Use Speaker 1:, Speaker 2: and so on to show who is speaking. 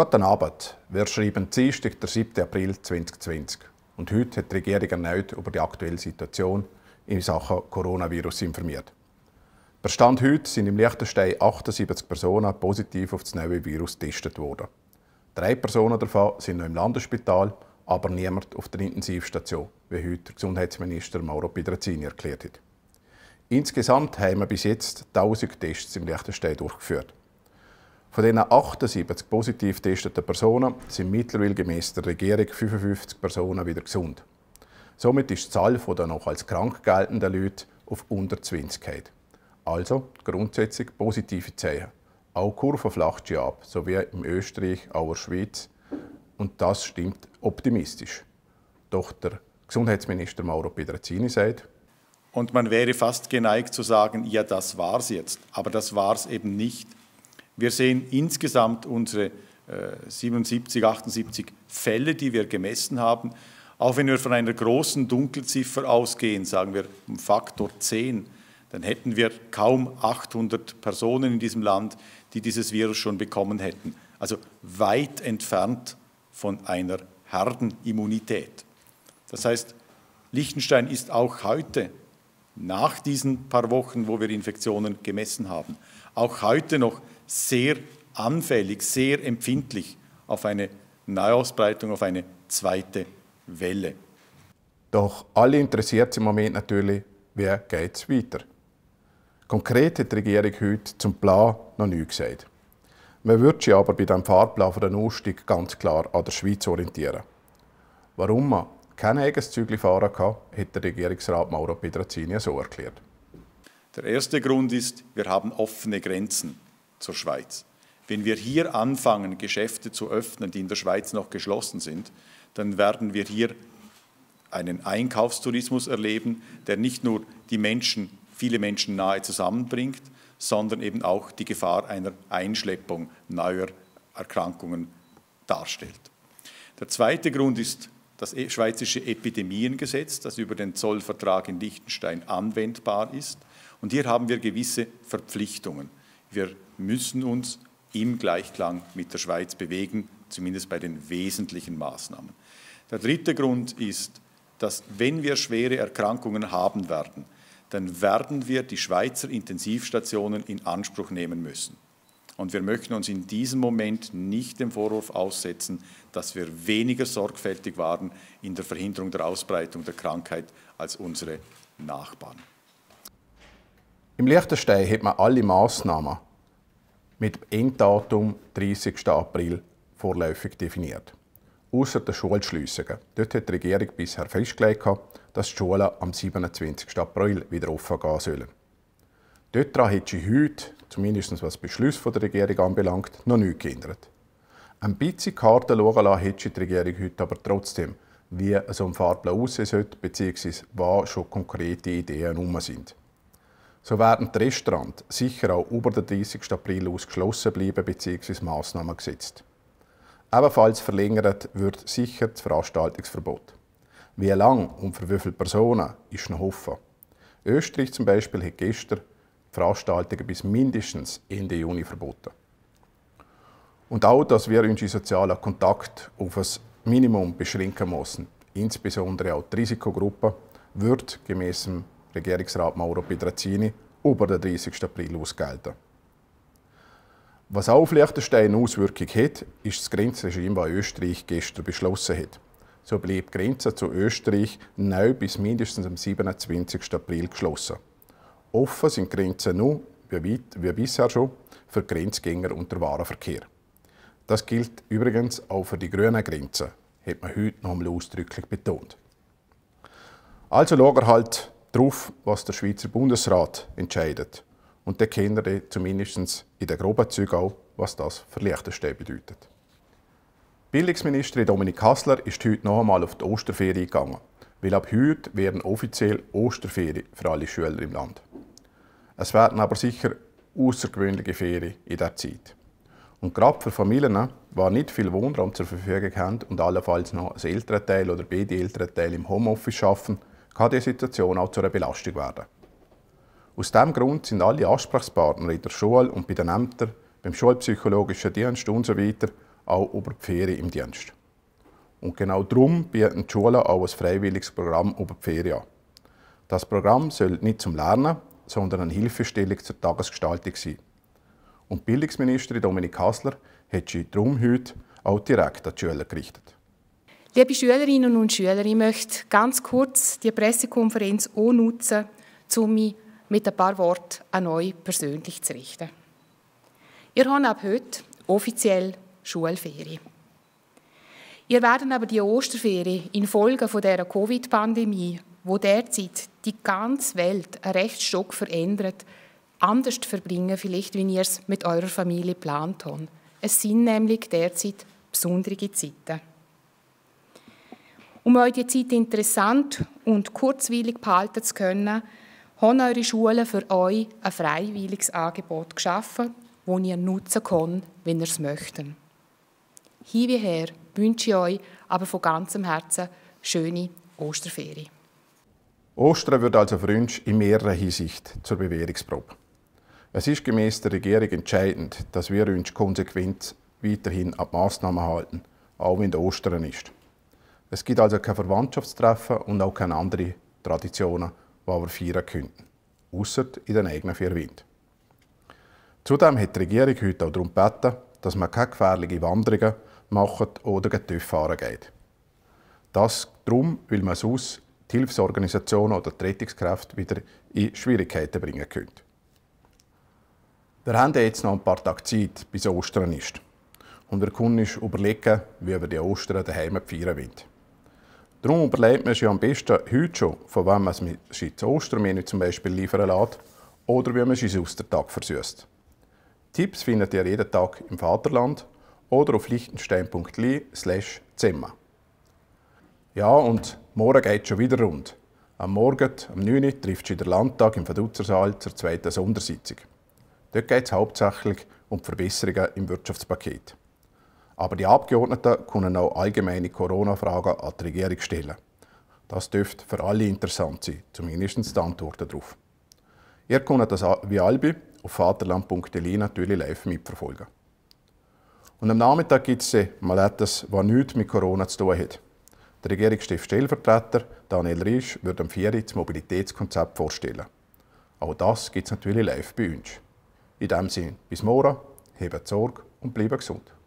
Speaker 1: Guten Abend. Wir schreiben Dienstag, der 7. April 2020. Und heute hat die Regierung erneut über die aktuelle Situation in Sachen Coronavirus informiert. Per Stand heute sind im Liechtenstein 78 Personen positiv auf das neue Virus getestet worden. Drei Personen davon sind noch im Landesspital, aber niemand auf der Intensivstation, wie heute der Gesundheitsminister Mauro Pidrazzini erklärt hat. Insgesamt haben wir bis jetzt 1000 Tests im Liechtenstein durchgeführt. Von diesen 78 positiv getesteten Personen sind mittlerweile gemäß der Regierung 55 Personen wieder gesund. Somit ist die Zahl der noch als krank geltenden Leute auf unter 20 geht. Also grundsätzlich positive Zeichen. Auch die Kurve flacht sie ab, so wie in Österreich, auch in der Schweiz. Und das stimmt optimistisch. Doch der Gesundheitsminister Mauro Pedrezzini sagt, und man wäre fast geneigt zu sagen,
Speaker 2: ja, das war's jetzt. Aber das war's eben nicht. Wir sehen insgesamt unsere 77, äh, 78 Fälle, die wir gemessen haben. Auch wenn wir von einer großen Dunkelziffer ausgehen, sagen wir um Faktor 10, dann hätten wir kaum 800 Personen in diesem Land, die dieses Virus schon bekommen hätten. Also weit entfernt von einer Herdenimmunität. Das heißt, Liechtenstein ist auch heute, nach diesen paar Wochen, wo wir Infektionen gemessen haben, auch heute noch sehr anfällig, sehr empfindlich auf eine Neuausbreitung, auf eine zweite Welle.
Speaker 1: Doch alle interessiert im Moment natürlich, wer es weiter? Konkret hat die Regierung heute zum Plan noch nichts gesagt. Man würde sich aber bei dem Fahrplan für den Ausstieg ganz klar an der Schweiz orientieren. Warum man kein eigenes Zügel fahren kann, hat der Regierungsrat Mauro Pedrazzini so erklärt. Der
Speaker 2: erste Grund ist, wir haben offene Grenzen zur Schweiz. Wenn wir hier anfangen, Geschäfte zu öffnen, die in der Schweiz noch geschlossen sind, dann werden wir hier einen Einkaufstourismus erleben, der nicht nur die Menschen, viele Menschen nahe zusammenbringt, sondern eben auch die Gefahr einer Einschleppung neuer Erkrankungen darstellt. Der zweite Grund ist das e-, schweizerische Epidemiengesetz, das über den Zollvertrag in Liechtenstein anwendbar ist. Und hier haben wir gewisse Verpflichtungen. Wir müssen uns im Gleichklang mit der Schweiz bewegen, zumindest bei den wesentlichen Maßnahmen. Der dritte Grund ist, dass wenn wir schwere Erkrankungen haben werden, dann werden wir die Schweizer Intensivstationen in Anspruch nehmen müssen. Und wir möchten uns in diesem Moment nicht dem Vorwurf aussetzen, dass wir weniger sorgfältig waren in der Verhinderung der Ausbreitung der Krankheit als unsere Nachbarn.
Speaker 1: Im Liechtenstein hat man alle Massnahmen mit Enddatum 30. April vorläufig definiert. Außer der Schulschliessungen. Dort hat die Regierung bisher festgelegt, dass die Schulen am 27. April wieder offen gehen sollen. Dort hat sich heute, zumindest was Beschluss der Regierung anbelangt, noch nichts geändert. Ein bisschen Karten schauen lassen hat die Regierung heute aber trotzdem, wie so ein Fahrplan aussehen sollte, bzw. was schon konkrete Ideen herum sind. So werden die Restaurants sicher auch über den 30. April ausgeschlossen bleiben bzw. Massnahmen gesetzt. Ebenfalls verlängert wird sicher das Veranstaltungsverbot. Wie lang und für wie viele Personen ist noch offen. Österreich zum Beispiel hat gestern Veranstaltungen bis mindestens Ende Juni verboten. Und auch, dass wir unsere sozialen Kontakt auf ein Minimum beschränken müssen, insbesondere auch die Risikogruppen, wird gemäß dem Regierungsrat Mauro Petrazzini, über den 30. April ausgelten. Was auch auf Liechtenstein Auswirkung hat, ist das Grenzregime, das Österreich gestern beschlossen hat. So bleibt die Grenze zu Österreich neu bis mindestens am 27. April geschlossen. Offen sind Grenzen nun, wie, weit, wie bisher schon, für Grenzgänger und den Warenverkehr. Das gilt übrigens auch für die grünen Grenzen, hat man heute noch einmal ausdrücklich betont. Also schauen halt darauf, was der Schweizer Bundesrat entscheidet. Und dann kennen wir zumindest in den groben Zügen auch, was das für Liechtenstein bedeutet. Bildungsministerin Dominik Hassler ist heute noch einmal auf die Osterferien gegangen, weil ab heute werden offiziell Osterferien für alle Schüler im Land. Es werden aber sicher außergewöhnliche Ferien in dieser Zeit. Und gerade für Familien, die nicht viel Wohnraum zur Verfügung haben und allenfalls noch als Elternteil oder beide Elternteile im Homeoffice arbeiten, kann diese Situation auch zu einer Belastung werden. Aus diesem Grund sind alle Ansprechpartner in der Schule und bei den Ämtern, beim schulpsychologischen Dienst usw. So auch über die Ferien im Dienst. Und genau darum bieten die Schulen auch ein freiwilliges Programm über die Ferien an. Das Programm soll nicht zum Lernen, sondern eine Hilfestellung zur Tagesgestaltung sein. Und Bildungsministerin Dominik Hassler hat sich darum heute auch direkt an die Schüler gerichtet.
Speaker 3: Liebe Schülerinnen und Schüler, ich möchte ganz kurz die Pressekonferenz auch nutzen, um mich mit ein paar Worten an euch persönlich zu richten. Ihr habt ab heute offiziell Schulferien. Ihr werdet aber die Osterferien infolge von der Covid-Pandemie, wo derzeit die ganze Welt einen Rechtsstock verändert, anders verbringen, vielleicht, wie ihr es mit eurer Familie geplant habt. Es sind nämlich derzeit besondere Zeiten. Um euch die Zeit interessant und kurzweilig behalten zu können, haben eure Schulen für euch ein freiwilliges Angebot geschaffen, das ihr nutzen könnt, wenn ihr es möchtet. Hin wie her wünsche ich euch aber von ganzem Herzen schöne Osterferien.
Speaker 1: Ostern wird also für uns in mehrerer Hinsicht zur Bewährungsprobe. Es ist gemäß der Regierung entscheidend, dass wir uns konsequent weiterhin an Maßnahmen halten, auch wenn Ostern ist. Es gibt also kein Verwandtschaftstreffen und auch keine anderen Traditionen, die wir feiern könnten, außer in den eigenen vier Wänden. Zudem hat die Regierung heute auch darum gebeten, dass man keine gefährlichen Wanderungen macht oder gegen TÜV fahren geht. Das darum, weil man sonst die Hilfsorganisationen oder die Rettungskräfte wieder in Schwierigkeiten bringen könnte. Wir haben jetzt noch ein paar Tage Zeit, bis Ostern ist. Und wir können uns überlegen, wie wir die Ostern daheim feiern wollen. Darum überlegt man sich am besten heute schon, von wem man sich das Ostermenü zum Beispiel liefern lässt oder wie man sich aus der Tag versüßt. Tipps findet ihr jeden Tag im Vaterland oder auf lichtenstein.li slash Zimmer. Ja, und morgen geht es schon wieder rund. Am Morgen, am 9. Uhr, trifft sich der Landtag im Verdutzersaal zur zweiten Sondersitzung. Dort geht es hauptsächlich um die Verbesserungen im Wirtschaftspaket. Aber die Abgeordneten können auch allgemeine Corona-Fragen an die Regierung stellen. Das dürfte für alle interessant sein, zumindest die Antworten darauf. Ihr könnt das wie Albi auf vaterland.de natürlich live mitverfolgen. Und am Nachmittag gibt es mal etwas, was nichts mit Corona zu tun hat. Der Regierungschef Stellvertreter Daniel Riesch wird am 4. das Mobilitätskonzept vorstellen. Auch das gibt es natürlich live bei uns. In diesem Sinne, bis morgen, hebt Sorge und bleibt gesund.